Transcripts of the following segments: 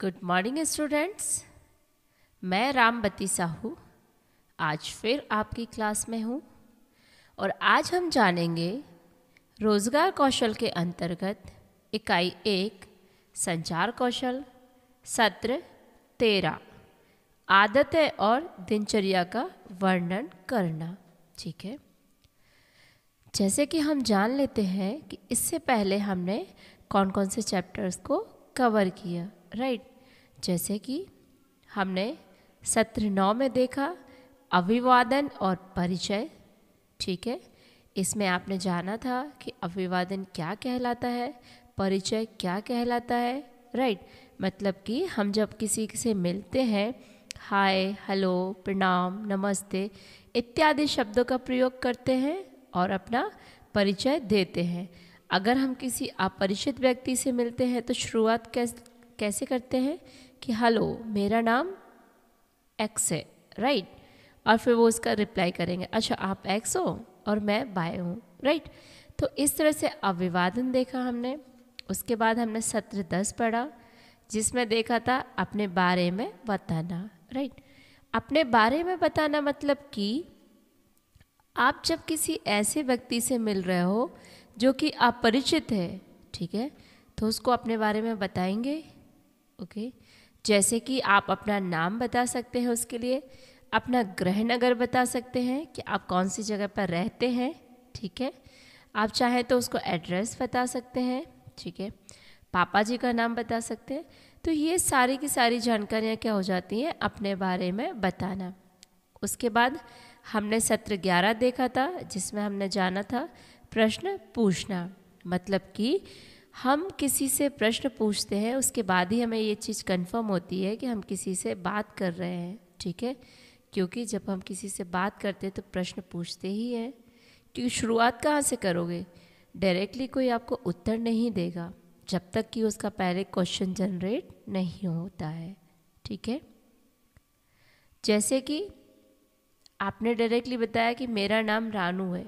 good morning students मैं रामबती साहू आज फिर आपकी क्लास में हूँ और आज हम जानेंगे रोज़गार कौशल के अंतर्गत इकाई एक संचार कौशल सत्र तेरह आदतें और दिनचर्या का वर्णन करना ठीक है जैसे कि हम जान लेते हैं कि इससे पहले हमने कौन कौन से चैप्टर्स को कवर किया राइट जैसे कि हमने सत्र नौ में देखा अभिवादन और परिचय ठीक है इसमें आपने जाना था कि अभिवादन क्या कहलाता है परिचय क्या कहलाता है राइट मतलब कि हम जब किसी से मिलते हैं हाय हेलो प्रणाम नमस्ते इत्यादि शब्दों का प्रयोग करते हैं और अपना परिचय देते हैं अगर हम किसी अपरिचित व्यक्ति से मिलते हैं तो शुरुआत कैसे कैसे करते हैं कि हेलो मेरा नाम एक्स है राइट और फिर वो उसका रिप्लाई करेंगे अच्छा आप एक्स हो और मैं बाय हूँ राइट तो इस तरह से अभिवादन देखा हमने उसके बाद हमने सत्र दस पढ़ा जिसमें देखा था अपने बारे में बताना राइट अपने बारे में बताना मतलब कि आप जब किसी ऐसे व्यक्ति से मिल रहे हो जो कि अपरिचित है ठीक है तो उसको अपने बारे में बताएंगे ओके जैसे कि आप अपना नाम बता सकते हैं उसके लिए अपना ग्रह नगर बता सकते हैं कि आप कौन सी जगह पर रहते हैं ठीक है आप चाहें तो उसको एड्रेस बता सकते हैं ठीक है पापा जी का नाम बता सकते हैं तो ये सारी की सारी जानकारियाँ क्या हो जाती हैं अपने बारे में बताना उसके बाद हमने सत्र ग्यारह देखा था जिसमें हमने जाना था प्रश्न पूछना मतलब कि हम किसी से प्रश्न पूछते हैं उसके बाद ही हमें ये चीज़ कंफर्म होती है कि हम किसी से बात कर रहे हैं ठीक है क्योंकि जब हम किसी से बात करते हैं तो प्रश्न पूछते ही हैं क्योंकि तो शुरुआत कहाँ से करोगे डायरेक्टली कोई आपको उत्तर नहीं देगा जब तक कि उसका पहले क्वेश्चन जनरेट नहीं होता है ठीक है जैसे कि आपने डायरेक्टली बताया कि मेरा नाम रानू है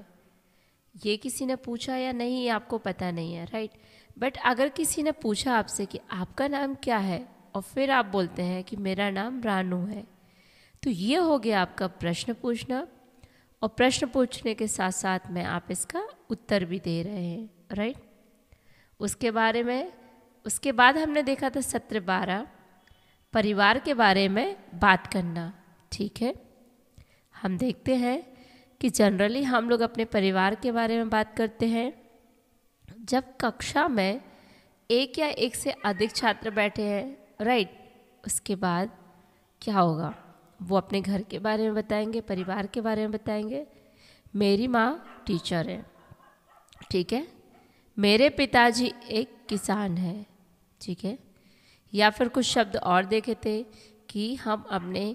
ये किसी ने पूछा या नहीं आपको पता नहीं है राइट बट अगर किसी ने पूछा आपसे कि आपका नाम क्या है और फिर आप बोलते हैं कि मेरा नाम रानू है तो ये हो गया आपका प्रश्न पूछना और प्रश्न पूछने के साथ साथ में आप इसका उत्तर भी दे रहे हैं राइट उसके बारे में उसके बाद हमने देखा था सत्र बारह परिवार के बारे में बात करना ठीक है हम देखते हैं कि जनरली हम लोग अपने परिवार के बारे में बात करते हैं जब कक्षा में एक या एक से अधिक छात्र बैठे हैं राइट उसके बाद क्या होगा वो अपने घर के बारे में बताएंगे परिवार के बारे में बताएंगे मेरी माँ टीचर है ठीक है मेरे पिताजी एक किसान है ठीक है या फिर कुछ शब्द और देखे थे कि हम अपने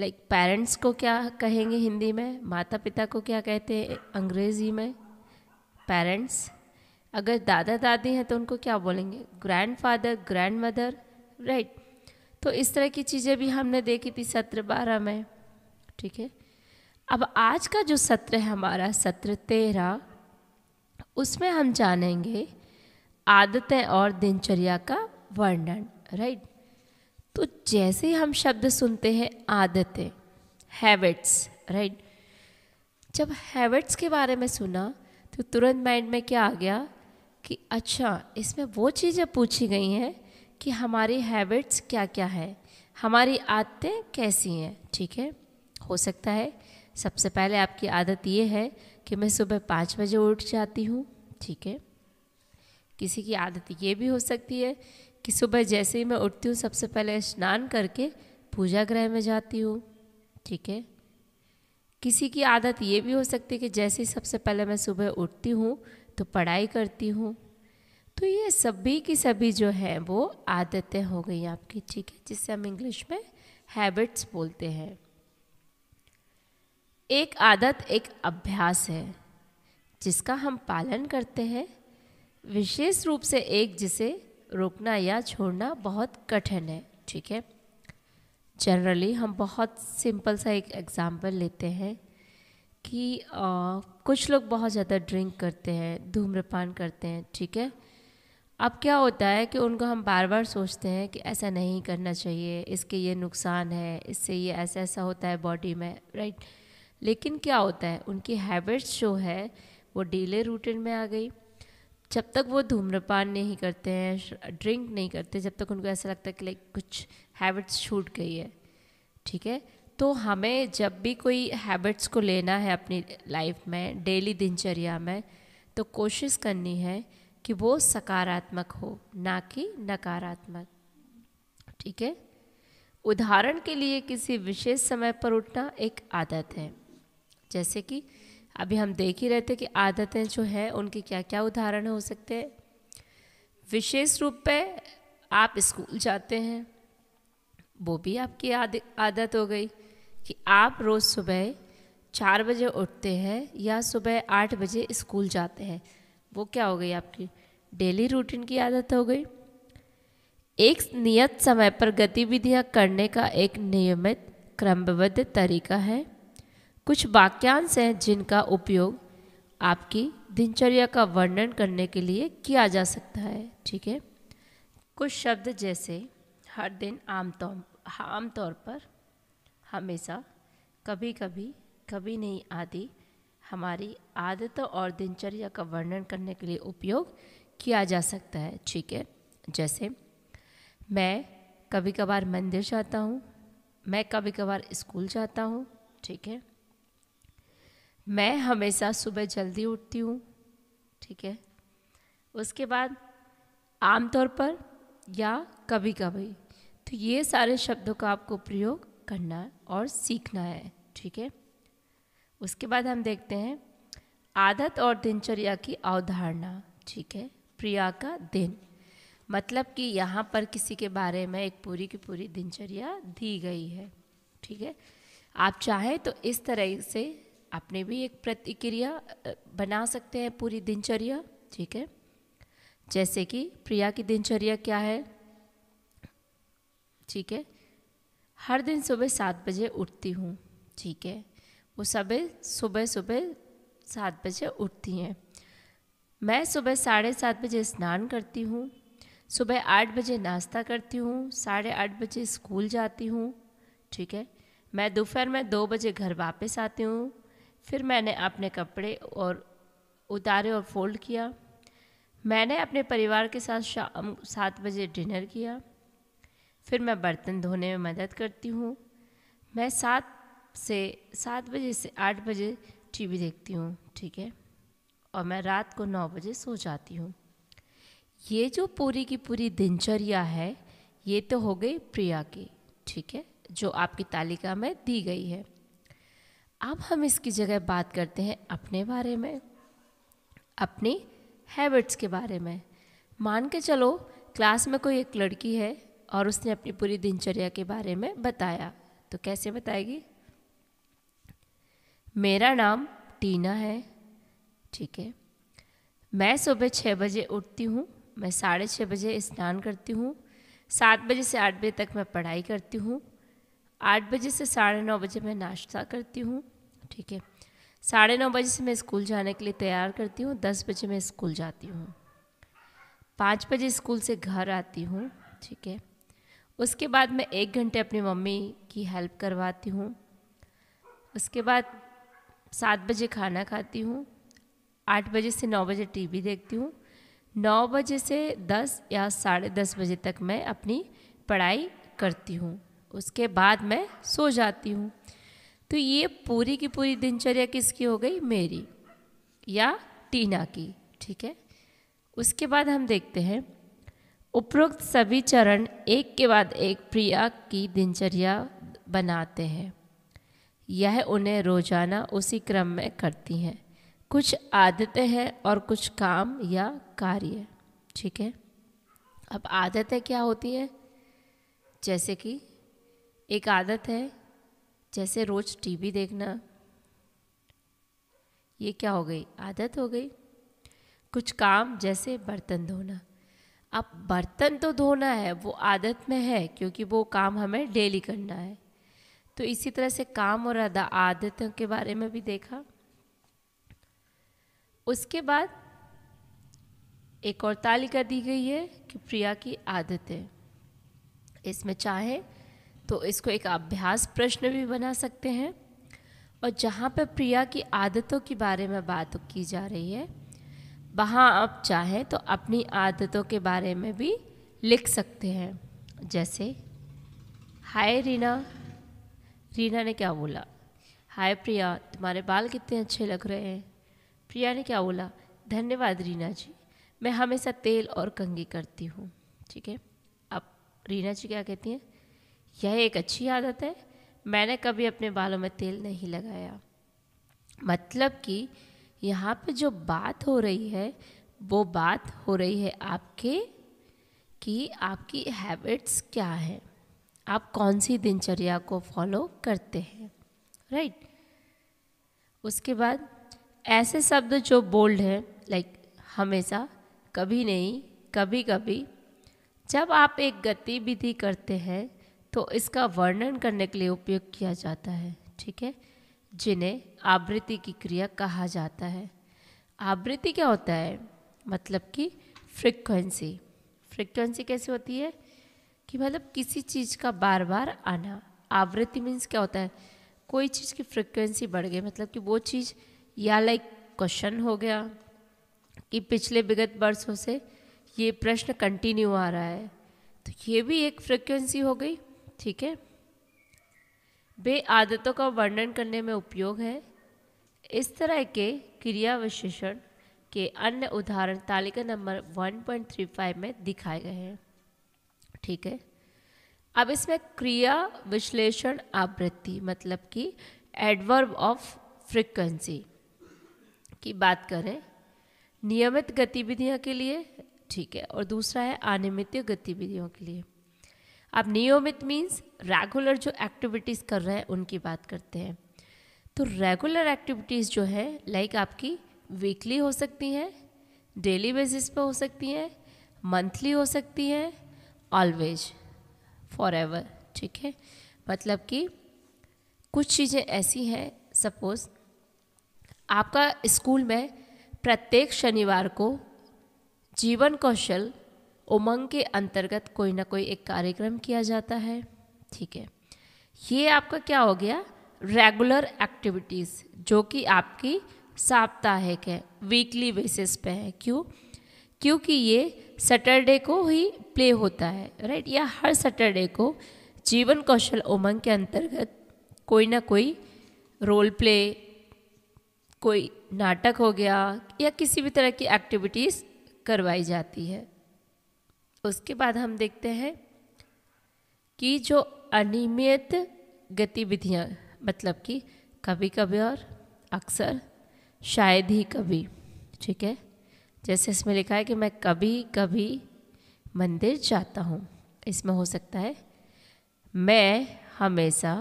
लाइक पेरेंट्स को क्या कहेंगे हिंदी में माता पिता को क्या कहते हैं अंग्रेज़ी में पेरेंट्स अगर दादा दादी हैं तो उनको क्या बोलेंगे grandfather grandmother right तो इस तरह की चीज़ें भी हमने देखी थी सत्र बारह में ठीक है अब आज का जो सत्र है हमारा सत्र तेरह उसमें हम जानेंगे आदतें और दिनचर्या का वर्णन राइट तो जैसे ही हम शब्द सुनते हैं आदतें हैबिट्स राइट जब हैबिट्स के बारे में सुना तो तुरंत माइंड में क्या आ गया कि अच्छा इसमें वो चीज़ें पूछी गई हैं कि हमारी हैबिट्स क्या क्या है हमारी आदतें कैसी हैं ठीक है हो सकता है सबसे पहले आपकी आदत ये है कि मैं सुबह पाँच बजे उठ जाती हूँ ठीक है किसी की आदत ये भी हो सकती है कि सुबह जैसे ही मैं उठती हूँ सबसे पहले स्नान करके पूजा गृह में जाती हूँ ठीक है किसी की आदत ये भी हो सकती है कि जैसे ही सबसे पहले मैं सुबह उठती हूँ तो पढ़ाई करती हूँ तो ये सभी की सभी जो है वो आदतें हो गई आपकी ठीक है जिससे हम इंग्लिश में हैबिट्स बोलते हैं एक आदत एक अभ्यास है जिसका हम पालन करते हैं विशेष रूप से एक जिसे रोकना या छोड़ना बहुत कठिन है ठीक है जनरली हम बहुत सिंपल सा एक एग्ज़ाम्पल लेते हैं कि आ, कुछ लोग बहुत ज़्यादा ड्रिंक करते हैं धूम्रपान करते हैं ठीक है अब क्या होता है कि उनको हम बार बार सोचते हैं कि ऐसा नहीं करना चाहिए इसके ये नुकसान है इससे ये ऐसा ऐसा होता है बॉडी में राइट लेकिन क्या होता है उनकी हैबिट्स जो है वो डीले रूटीन में आ गई जब तक वो धूम्रपान नहीं करते हैं ड्रिंक नहीं करते जब तक उनको ऐसा लगता है कि लाइक कुछ हैबिट्स छूट गई है ठीक है तो हमें जब भी कोई हैबिट्स को लेना है अपनी लाइफ में डेली दिनचर्या में तो कोशिश करनी है कि वो सकारात्मक हो ना कि नकारात्मक ठीक है उदाहरण के लिए किसी विशेष समय पर उठना एक आदत है जैसे कि अभी हम देख ही रहे थे कि आदतें जो हैं उनके क्या क्या उदाहरण हो सकते हैं विशेष रूप पे आप स्कूल जाते हैं वो भी आपकी आदत हो गई कि आप रोज़ सुबह चार बजे उठते हैं या सुबह आठ बजे स्कूल जाते हैं वो क्या हो गई आपकी डेली रूटीन की आदत हो गई एक नियत समय पर गतिविधियां करने का एक नियमित क्रमबद्ध तरीका है कुछ वाक्यांश हैं जिनका उपयोग आपकी दिनचर्या का वर्णन करने के लिए किया जा सकता है ठीक है कुछ शब्द जैसे हर दिन आमतौर आमतौर पर हमेशा कभी कभी कभी नहीं आदि हमारी आदतों और दिनचर्या का वर्णन करने के लिए उपयोग किया जा सकता है ठीक है जैसे मैं कभी कभार मंदिर जाता हूँ मैं कभी कभार स्कूल जाता हूँ ठीक है मैं हमेशा सुबह जल्दी उठती हूँ ठीक है उसके बाद आमतौर पर या कभी कभी तो ये सारे शब्दों का आपको प्रयोग करना और सीखना है ठीक है उसके बाद हम देखते हैं आदत और दिनचर्या की अवधारणा ठीक है प्रिया का दिन मतलब कि यहाँ पर किसी के बारे में एक पूरी की पूरी दिनचर्या दी गई है ठीक है आप चाहें तो इस तरह से अपने भी एक प्रतिक्रिया बना सकते हैं पूरी दिनचर्या ठीक है जैसे कि प्रिया की दिनचर्या क्या है ठीक है हर दिन सुबह सात बजे उठती हूँ ठीक है वो सबे सुबह सुबह सात बजे उठती हैं मैं सुबह साढ़े सात बजे स्नान करती हूँ सुबह आठ बजे नाश्ता करती हूँ साढ़े आठ बजे स्कूल जाती हूँ ठीक है मैं दोपहर में दो बजे घर वापस आती हूँ फिर मैंने अपने कपड़े और उतारे और फोल्ड किया मैंने अपने परिवार के साथ शाम सात बजे डिनर किया फिर मैं बर्तन धोने में मदद करती हूँ मैं सात से सात बजे से आठ बजे टीवी देखती हूँ ठीक है और मैं रात को नौ बजे सो जाती हूँ ये जो पूरी की पूरी दिनचर्या है ये तो हो गई प्रिया की ठीक है जो आपकी तालिका में दी गई है अब हम इसकी जगह बात करते हैं अपने बारे में अपनी हैबिट्स के बारे में मान के चलो क्लास में कोई एक लड़की है और उसने अपनी पूरी दिनचर्या के बारे में बताया तो कैसे बताएगी मेरा नाम टीना है ठीक है मैं सुबह छः बजे उठती हूँ मैं साढ़े छः बजे स्नान करती हूँ सात बजे से आठ बजे तक मैं पढ़ाई करती हूँ आठ बजे से साढ़े नौ बजे मैं नाश्ता करती हूँ ठीक है साढ़े नौ बजे से मैं स्कूल जाने के लिए तैयार करती हूँ दस बजे मैं स्कूल जाती हूँ पाँच बजे स्कूल से घर आती हूँ ठीक है उसके बाद मैं एक घंटे अपनी मम्मी की हेल्प करवाती हूँ उसके बाद सात बजे खाना खाती हूँ आठ बजे से नौ बजे टीवी देखती हूँ नौ बजे से दस या साढ़े दस बजे तक मैं अपनी पढ़ाई करती हूँ उसके बाद मैं सो जाती हूँ तो ये पूरी की पूरी दिनचर्या किसकी हो गई मेरी या टीना की ठीक है उसके बाद हम देखते हैं उपरोक्त सभी चरण एक के बाद एक प्रिया की दिनचर्या बनाते हैं यह उन्हें रोजाना उसी क्रम में करती हैं कुछ आदतें हैं और कुछ काम या कार्य ठीक है अब आदतें क्या होती हैं जैसे कि एक आदत है जैसे रोज़ टीवी देखना ये क्या हो गई आदत हो गई कुछ काम जैसे बर्तन धोना अब बर्तन तो धोना है वो आदत में है क्योंकि वो काम हमें डेली करना है तो इसी तरह से काम और अदा आदतों के बारे में भी देखा उसके बाद एक और तालिका दी गई है कि प्रिया की आदतें इसमें चाहे तो इसको एक अभ्यास प्रश्न भी बना सकते हैं और जहाँ पर प्रिया की आदतों के बारे में बात की जा रही है वहाँ आप चाहें तो अपनी आदतों के बारे में भी लिख सकते हैं जैसे हाय रीना रीना ने क्या बोला हाय प्रिया तुम्हारे बाल कितने अच्छे लग रहे हैं प्रिया ने क्या बोला धन्यवाद रीना जी मैं हमेशा तेल और कंगी करती हूँ ठीक है अब रीना जी क्या कहती हैं यह एक अच्छी आदत है मैंने कभी अपने बालों में तेल नहीं लगाया मतलब कि यहाँ पे जो बात हो रही है वो बात हो रही है आपके कि आपकी हैबिट्स क्या है आप कौन सी दिनचर्या को फॉलो करते हैं राइट उसके बाद ऐसे शब्द जो बोल्ड हैं लाइक हमेशा कभी नहीं कभी कभी जब आप एक गतिविधि करते हैं तो इसका वर्णन करने के लिए उपयोग किया जाता है ठीक है जिन्हें आवृत्ति की क्रिया कहा जाता है आवृत्ति क्या होता है मतलब कि फ्रिक्वेंसी फ्रिक्वेंसी कैसी होती है कि मतलब किसी चीज़ का बार बार आना आवृत्ति मीन्स क्या होता है कोई चीज़ की फ्रिक्वेंसी बढ़ गई मतलब कि वो चीज़ या लाइक क्वेश्चन हो गया कि पिछले विगत वर्षों से ये प्रश्न कंटिन्यू आ रहा है तो ये भी एक फ्रिक्वेंसी हो गई ठीक है बे आदतों का वर्णन करने में उपयोग है इस तरह के क्रिया विशेषण के अन्य उदाहरण तालिका नंबर 1.35 में दिखाए गए हैं ठीक है अब इसमें क्रिया विश्लेषण आवृत्ति मतलब कि एडवर्ब ऑफ फ्रिक्वेंसी की बात करें नियमित गतिविधियों के लिए ठीक है और दूसरा है अनियमित गतिविधियों के लिए अब नियमित मीन्स रेगुलर जो एक्टिविटीज़ कर रहे हैं उनकी बात करते हैं तो रेगुलर एक्टिविटीज़ जो है लाइक आपकी वीकली हो सकती हैं डेली बेसिस पे हो सकती हैं मंथली हो सकती हैं ऑलवेज फॉर एवर ठीक है मतलब कि कुछ चीज़ें ऐसी हैं सपोज़ आपका स्कूल में प्रत्येक शनिवार को जीवन कौशल उमंग के अंतर्गत कोई ना कोई एक कार्यक्रम किया जाता है ठीक है ये आपका क्या हो गया रेगुलर एक्टिविटीज़ जो कि आपकी साप्ताहिक है वीकली बेसिस पे है क्यों क्योंकि ये सैटरडे को ही प्ले होता है राइट या हर सैटरडे को जीवन कौशल उमंग के अंतर्गत कोई ना कोई रोल प्ले कोई नाटक हो गया या किसी भी तरह की एक्टिविटीज़ करवाई जाती है उसके बाद हम देखते हैं कि जो अनियमित गतिविधियाँ मतलब कि कभी कभी और अक्सर शायद ही कभी ठीक है जैसे इसमें लिखा है कि मैं कभी कभी मंदिर जाता हूँ इसमें हो सकता है मैं हमेशा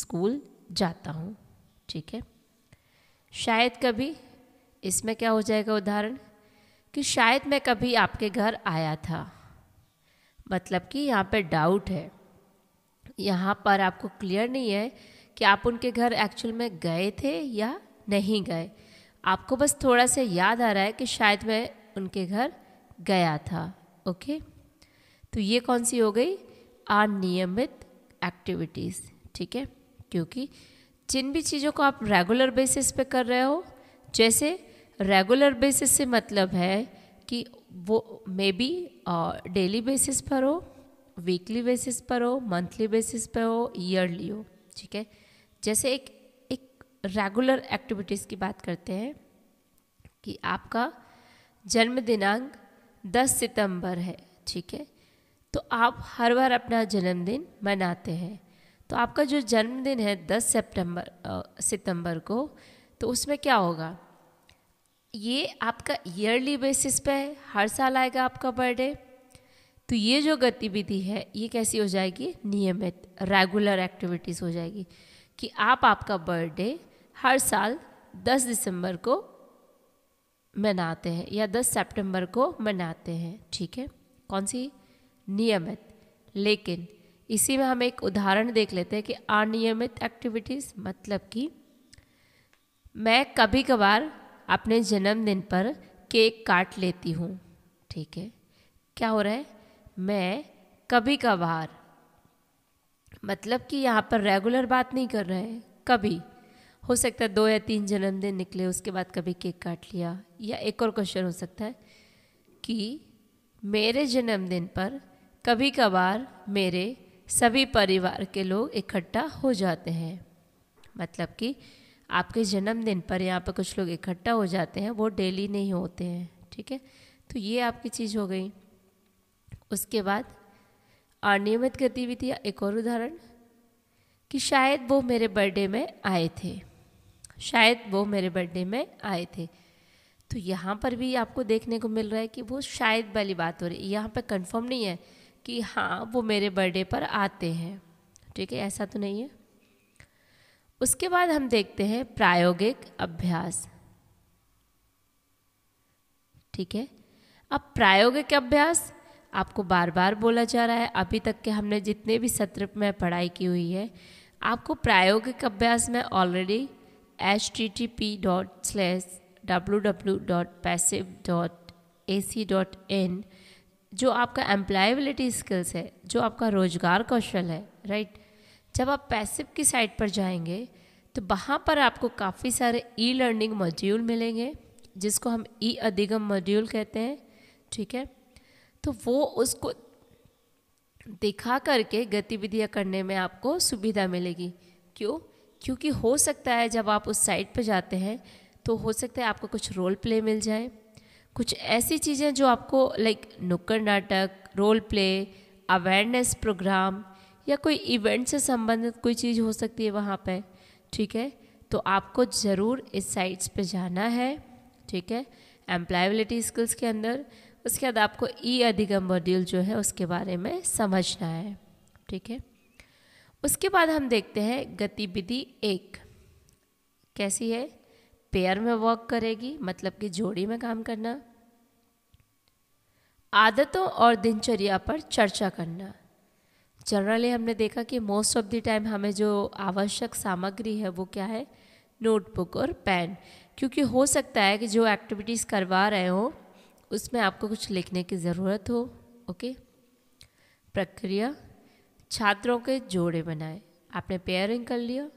स्कूल जाता हूँ ठीक है शायद कभी इसमें क्या हो जाएगा उदाहरण कि शायद मैं कभी आपके घर आया था मतलब कि यहाँ पर डाउट है यहाँ पर आपको क्लियर नहीं है कि आप उनके घर एक्चुअल में गए थे या नहीं गए आपको बस थोड़ा सा याद आ रहा है कि शायद मैं उनके घर गया था ओके तो ये कौन सी हो गई अनियमित एक्टिविटीज़ ठीक है क्योंकि जिन भी चीज़ों को आप रेगुलर बेसिस पे कर रहे हो जैसे रेगुलर बेसिस से मतलब है कि वो मे बी डेली बेसिस पर हो वीकली बेसिस पर हो मंथली बेसिस पर हो ईयरली हो ठीक है जैसे एक एक रेगुलर एक्टिविटीज़ की बात करते हैं कि आपका जन्म दिनांक 10 सितंबर है ठीक है तो आप हर बार अपना जन्मदिन मनाते हैं तो आपका जो जन्मदिन है 10 सितंबर सितंबर को तो उसमें क्या होगा ये आपका ईयरली बेसिस पे है हर साल आएगा आपका बर्थडे तो ये जो गतिविधि है ये कैसी हो जाएगी नियमित रेगुलर एक्टिविटीज़ हो जाएगी कि आप आपका बर्थडे हर साल 10 दिसंबर को मनाते हैं या 10 सितंबर को मनाते हैं ठीक है कौन सी नियमित लेकिन इसी में हम एक उदाहरण देख लेते हैं कि अनियमित एक्टिविटीज़ मतलब कि मैं कभी कभार अपने जन्मदिन पर केक काट लेती हूँ ठीक है क्या हो रहा है मैं कभी कभार मतलब कि यहाँ पर रेगुलर बात नहीं कर रहे हैं कभी हो सकता है दो या तीन जन्मदिन निकले उसके बाद कभी केक काट लिया या एक और क्वेश्चन हो सकता है कि मेरे जन्मदिन पर कभी कभार मेरे सभी परिवार के लोग इकट्ठा हो जाते हैं मतलब कि आपके जन्मदिन पर यहाँ पर कुछ लोग इकट्ठा हो जाते हैं वो डेली नहीं होते हैं ठीक है तो ये आपकी चीज़ हो गई उसके बाद अनियमित गतिविधि एक और उदाहरण कि शायद वो मेरे बर्थडे में आए थे शायद वो मेरे बर्थडे में आए थे तो यहाँ पर भी आपको देखने को मिल रहा है कि वो शायद वाली बात हो रही है यहाँ पर कंफर्म नहीं है कि हाँ वो मेरे बर्थडे पर आते हैं ठीक है ऐसा तो नहीं है उसके बाद हम देखते हैं प्रायोगिक अभ्यास ठीक है अब प्रायोगिक अभ्यास आपको बार बार बोला जा रहा है अभी तक के हमने जितने भी सत्र में पढ़ाई की हुई है आपको प्रायोगिक अभ्यास में already H T T P dot slash W W dot passive dot A C dot in जो आपका एम्प्लायबिलिटी स्किल्स है जो आपका रोजगार कौशल है राइट जब आप पैसिव की साइड पर जाएंगे तो वहाँ पर आपको काफ़ी सारे ई लर्निंग मॉड्यूल मिलेंगे जिसको हम ई अधिगम मॉड्यूल कहते हैं ठीक है तो वो उसको दिखा करके गतिविधियाँ करने में आपको सुविधा मिलेगी क्यों क्योंकि हो सकता है जब आप उस साइट पर जाते हैं तो हो सकता है आपको कुछ रोल प्ले मिल जाए कुछ ऐसी चीज़ें जो आपको लाइक नुक्कड़ नाटक रोल प्ले अवेयरनेस प्रोग्राम या कोई इवेंट से संबंधित कोई चीज़ हो सकती है वहाँ पे ठीक है तो आपको ज़रूर इस साइट्स पे जाना है ठीक है एम्प्लायबिलिटी स्किल्स के अंदर उसके बाद आपको ई e अधिगम मॉड्यूल जो है उसके बारे में समझना है ठीक है उसके बाद हम देखते हैं गतिविधि एक कैसी है पेयर में वर्क करेगी मतलब कि जोड़ी में काम करना आदतों और दिनचर्या पर चर्चा करना जनरली हमने देखा कि मोस्ट ऑफ द टाइम हमें जो आवश्यक सामग्री है वो क्या है नोटबुक और पेन क्योंकि हो सकता है कि जो एक्टिविटीज़ करवा रहे हो उसमें आपको कुछ लिखने की ज़रूरत हो ओके प्रक्रिया छात्रों के जोड़े बनाए आपने पेयरिंग कर लिया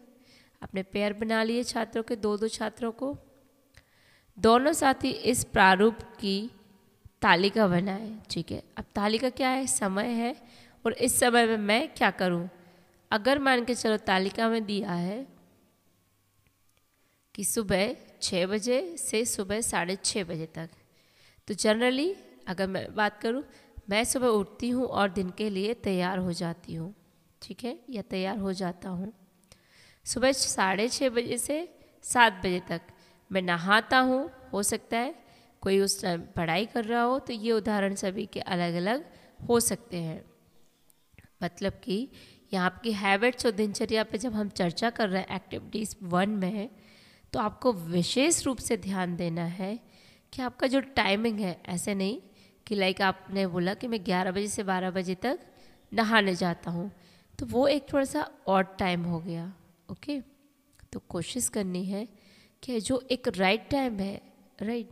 आपने पेयर बना लिए छात्रों के दो दो छात्रों को दोनों साथी इस प्रारूप की तालिका बनाए ठीक है अब तालिका क्या है समय है और इस समय में मैं क्या करूं अगर मान के चलो तालिका में दिया है कि सुबह छः बजे से सुबह साढ़े छः बजे तक तो जनरली अगर मैं बात करूं मैं सुबह उठती हूं और दिन के लिए तैयार हो जाती हूं ठीक है या तैयार हो जाता हूं सुबह साढ़े छः बजे से सात बजे तक मैं नहाता हूँ हो सकता है कोई उस टाइम पढ़ाई कर रहा हो तो ये उदाहरण सभी के अलग अलग हो सकते हैं मतलब कि यहाँ आपकी हैबिट्स और दिनचर्या पे जब हम चर्चा कर रहे हैं एक्टिविटीज़ वन में तो आपको विशेष रूप से ध्यान देना है कि आपका जो टाइमिंग है ऐसे नहीं कि लाइक आपने बोला कि मैं ग्यारह बजे से बारह बजे तक नहाने जाता हूँ तो वो एक थोड़ा सा और टाइम हो गया ओके तो कोशिश करनी है कि जो एक राइट टाइम है राइट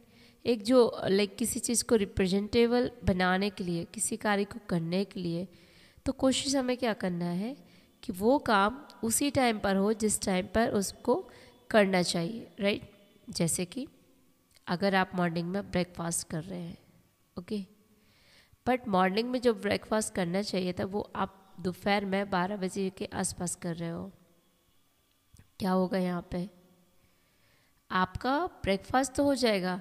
एक जो लाइक किसी चीज़ को रिप्रेजेंटेबल बनाने के लिए किसी कार्य को करने के लिए तो कोशिश हमें क्या करना है कि वो काम उसी टाइम पर हो जिस टाइम पर उसको करना चाहिए राइट जैसे कि अगर आप मॉर्निंग में ब्रेकफास्ट कर रहे हैं ओके बट मॉर्निंग में जो ब्रेकफास्ट करना चाहिए था वो आप दोपहर में बारह बजे के आसपास कर रहे हो क्या होगा यहाँ पे आपका ब्रेकफास्ट तो हो जाएगा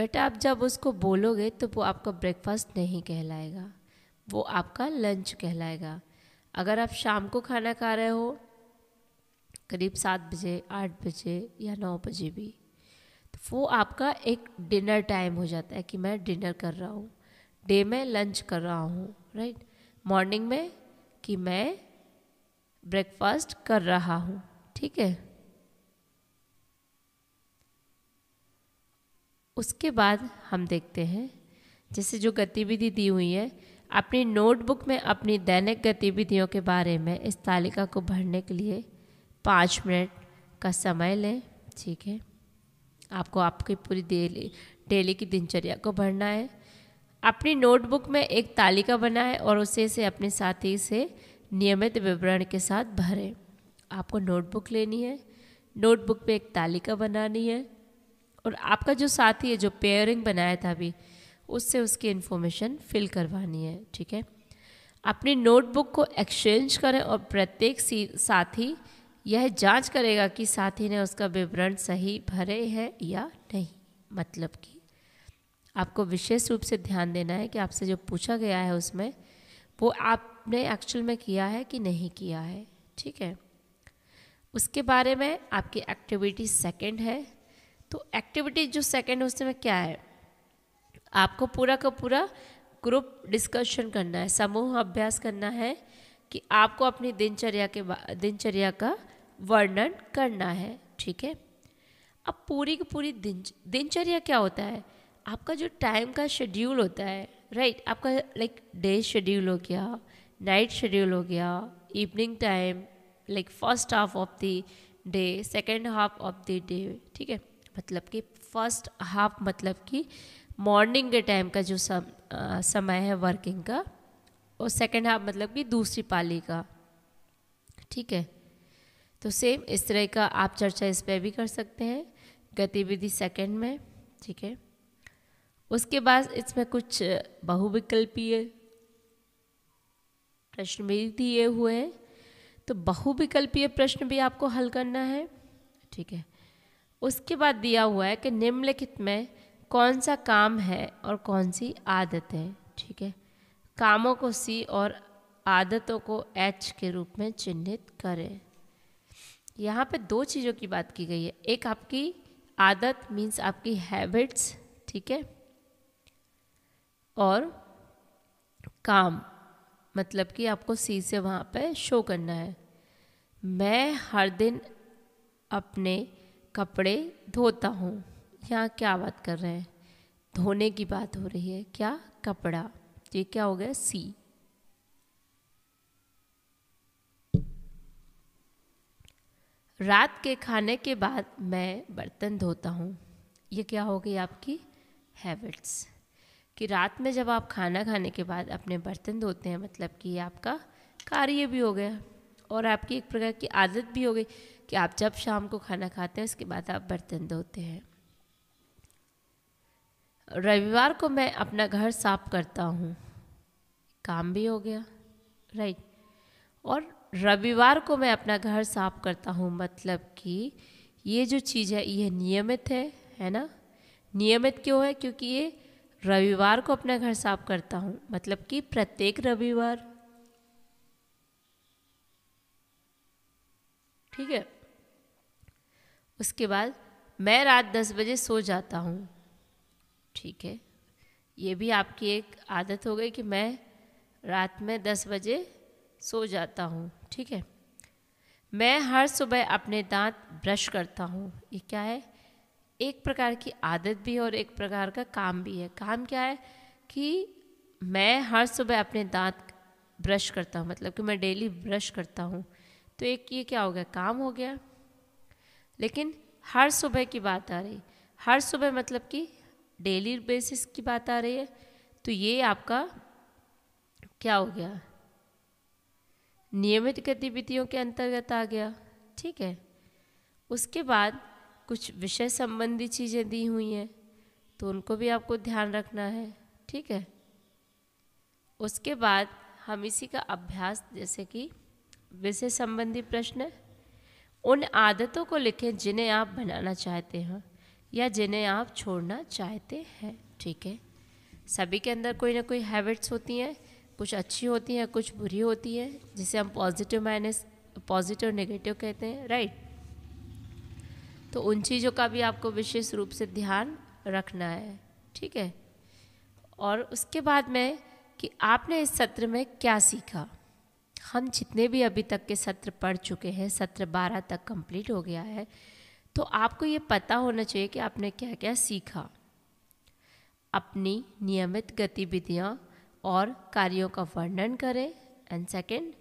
बट आप जब उसको बोलोगे तो वो आपका ब्रेकफास्ट नहीं कहलाएगा वो आपका लंच कहलाएगा अगर आप शाम को खाना खा रहे हो करीब सात बजे आठ बजे या नौ बजे भी तो वो आपका एक डिनर टाइम हो जाता है कि मैं डिनर कर रहा हूँ डे में लंच कर रहा हूँ राइट मॉर्निंग में कि मैं ब्रेकफास्ट कर रहा हूँ ठीक है उसके बाद हम देखते हैं जैसे जो गतिविधि दी हुई है अपनी नोटबुक में अपनी दैनिक गतिविधियों के बारे में इस तालिका को भरने के लिए पाँच मिनट का समय लें ठीक है आपको आपकी पूरी डेली डेली की दिनचर्या को भरना है अपनी नोटबुक में एक तालिका बनाएं और उसे से अपने साथी से नियमित विवरण के साथ भरें आपको नोटबुक लेनी है नोटबुक पे एक तालिका बनानी है और आपका जो साथी है जो पेयरिंग बनाया था अभी उससे उसकी इन्फॉर्मेशन फिल करवानी है ठीक है अपनी नोटबुक को एक्सचेंज करें और प्रत्येक साथी यह जांच करेगा कि साथी ने उसका विवरण सही भरे हैं या नहीं मतलब कि आपको विशेष रूप से ध्यान देना है कि आपसे जो पूछा गया है उसमें वो आपने एक्चुअल में किया है कि नहीं किया है ठीक है उसके बारे में आपकी एक्टिविटी सेकंड है तो एक्टिविटी जो सेकंड है उसमें क्या है आपको पूरा का पूरा ग्रुप डिस्कशन करना है समूह अभ्यास करना है कि आपको अपनी दिनचर्या के दिनचर्या का वर्णन करना है ठीक है अब पूरी की पूरी दिन दिनचर्या क्या होता है आपका जो टाइम का शेड्यूल होता है राइट आपका लाइक डे शेड्यूल हो गया नाइट शेड्यूल हो गया evening time like first half of the day second half of the day ठीक है मतलब कि फर्स्ट हाफ मतलब कि मॉर्निंग के टाइम का जो सम, आ, समय है वर्किंग का और सेकेंड हाफ मतलब कि दूसरी पाली का ठीक है तो सेम इस तरह का आप चर्चा इस पर भी कर सकते हैं गतिविधि सेकेंड में ठीक है उसके बाद इसमें कुछ बहुविकल्पीय प्रश्न भी दिए हुए हैं तो बहुविकल्पीय प्रश्न भी आपको हल करना है ठीक है उसके बाद दिया हुआ है कि निम्नलिखित में कौन सा काम है और कौन सी आदत है ठीक है कामों को सी और आदतों को एच के रूप में चिन्हित करें यहाँ पे दो चीज़ों की बात की गई है एक आपकी आदत मीन्स आपकी हैबिट्स ठीक है और काम मतलब कि आपको सी से वहाँ पे शो करना है मैं हर दिन अपने कपड़े धोता हूँ यहाँ क्या बात कर रहे हैं धोने की बात हो रही है क्या कपड़ा तो ये क्या हो गया सी रात के खाने के बाद मैं बर्तन धोता हूँ ये क्या हो गई आपकी हैबिट्स कि रात में जब आप खाना खाने के बाद अपने बर्तन धोते हैं मतलब कि आपका कार्य भी हो गया और आपकी एक प्रकार की आदत भी हो गई कि आप जब शाम को खाना खाते हैं उसके बाद आप बर्तन धोते हैं रविवार को मैं अपना घर साफ करता हूँ काम भी हो गया राइट और रविवार को मैं अपना घर साफ करता हूँ मतलब कि ये जो चीज़ है ये नियमित है है ना नियमित क्यों है क्योंकि ये रविवार को अपना घर साफ करता हूँ मतलब कि प्रत्येक रविवार ठीक है उसके बाद मैं रात दस बजे सो जाता हूँ ठीक है ये भी आपकी एक आदत हो गई कि मैं रात में दस बजे सो जाता हूँ ठीक है मैं हर सुबह अपने दांत ब्रश करता हूँ ये क्या है एक प्रकार की आदत भी है और एक प्रकार का काम भी है काम क्या है कि मैं हर सुबह अपने दांत ब्रश करता हूँ मतलब कि मैं डेली ब्रश करता हूँ तो एक ये क्या हो गया काम हो गया लेकिन हर सुबह की बात आ रही हर सुबह मतलब कि डेली बेसिस की बात आ रही है तो ये आपका क्या हो गया नियमित गतिविधियों के अंतर्गत आ गया ठीक है उसके बाद कुछ विषय संबंधी चीज़ें दी हुई हैं तो उनको भी आपको ध्यान रखना है ठीक है उसके बाद हम इसी का अभ्यास जैसे कि विषय संबंधी प्रश्न उन आदतों को लिखें जिन्हें आप बनाना चाहते हैं या जिन्हें आप छोड़ना चाहते हैं ठीक है सभी के अंदर कोई ना कोई हैबिट्स होती हैं कुछ अच्छी होती हैं कुछ बुरी होती हैं जिसे हम पॉजिटिव माइनस पॉजिटिव और नेगेटिव कहते हैं राइट तो उन चीज़ों का भी आपको विशेष रूप से ध्यान रखना है ठीक है और उसके बाद में कि आपने इस सत्र में क्या सीखा हम जितने भी अभी तक के सत्र पढ़ चुके हैं सत्र बारह तक कंप्लीट हो गया है तो आपको ये पता होना चाहिए कि आपने क्या क्या सीखा अपनी नियमित गतिविधियाँ और कार्यों का वर्णन करें एंड सेकंड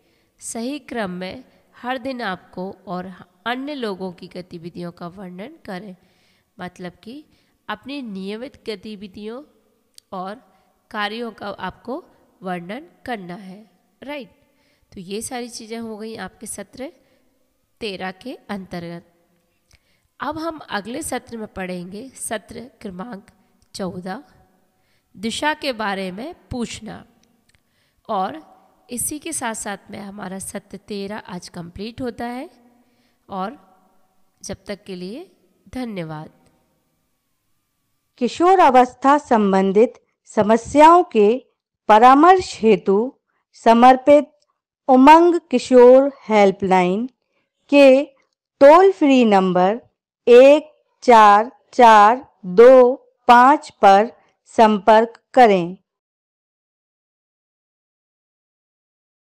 सही क्रम में हर दिन आपको और अन्य लोगों की गतिविधियों का वर्णन करें मतलब कि अपनी नियमित गतिविधियों और कार्यों का आपको वर्णन करना है राइट तो ये सारी चीज़ें हो गई आपके सत्र तेरह के अंतर्गत अब हम अगले सत्र में पढ़ेंगे सत्र क्रमांक चौदह दिशा के बारे में पूछना और इसी के साथ साथ में हमारा सत्र तेरह आज कंप्लीट होता है और जब तक के लिए धन्यवाद किशोर अवस्था संबंधित समस्याओं के परामर्श हेतु समर्पित उमंग किशोर हेल्पलाइन के टोल फ्री नंबर एक चार चार दो पाँच पर संपर्क करें